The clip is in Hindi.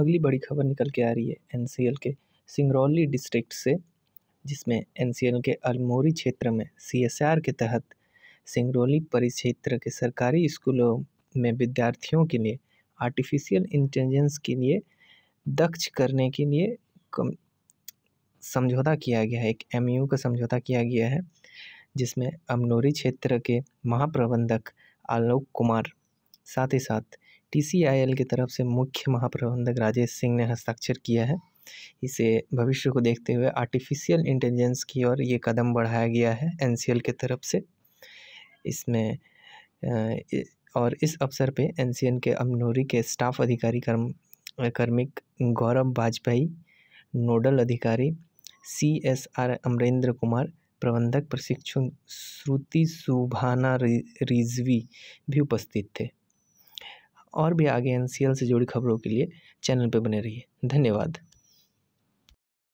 अगली बड़ी खबर निकल के आ रही है एन के सिंगरौली डिस्ट्रिक्ट से जिसमें एन के अलमोरी क्षेत्र में सी के तहत सिंगरौली परिक्षेत्र के सरकारी स्कूलों में विद्यार्थियों के लिए आर्टिफिशियल इंटेलिजेंस के लिए दक्ष करने के लिए समझौता किया गया है एक एमयू का समझौता किया गया है जिसमें अमनोरी क्षेत्र के महाप्रबंधक आलोक कुमार साथ ही साथ टीसीआईएल की तरफ से मुख्य महाप्रबंधक राजेश सिंह ने हस्ताक्षर किया है इसे भविष्य को देखते हुए आर्टिफिशियल इंटेलिजेंस की ओर ये कदम बढ़ाया गया है एनसीएल की तरफ से इसमें और इस अवसर पे एनसीएल के अमनोरी के स्टाफ अधिकारी कर्म कर्मिक गौरव वाजपेयी नोडल अधिकारी C S R Amarendra Kumar प्रबंधक प्रशिक्षु श्रुति सुभाना रिजवी भी उपस्थित थे और भी आगे एन सी एल से जुड़ी खबरों के लिए चैनल पर बने रहिए धन्यवाद